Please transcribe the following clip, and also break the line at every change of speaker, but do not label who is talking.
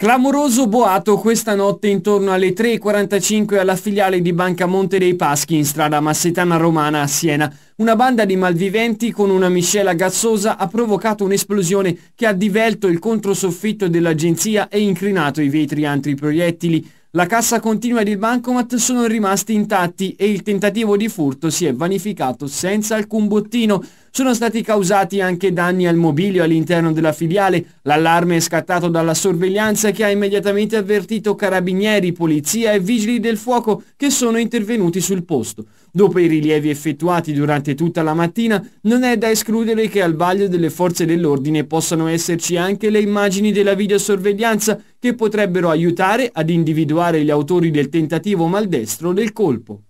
Clamoroso boato questa notte intorno alle 3.45 alla filiale di Banca Monte dei Paschi in strada Massetana Romana a Siena. Una banda di malviventi con una miscela gazzosa ha provocato un'esplosione che ha divelto il controsoffitto dell'agenzia e incrinato i vetri antiproiettili. La cassa continua del bancomat sono rimasti intatti e il tentativo di furto si è vanificato senza alcun bottino. Sono stati causati anche danni al mobilio all'interno della filiale. L'allarme è scattato dalla sorveglianza che ha immediatamente avvertito carabinieri, polizia e vigili del fuoco che sono intervenuti sul posto. Dopo i rilievi effettuati durante tutta la mattina, non è da escludere che al vaglio delle forze dell'ordine possano esserci anche le immagini della videosorveglianza che potrebbero aiutare ad individuare gli autori del tentativo maldestro del colpo.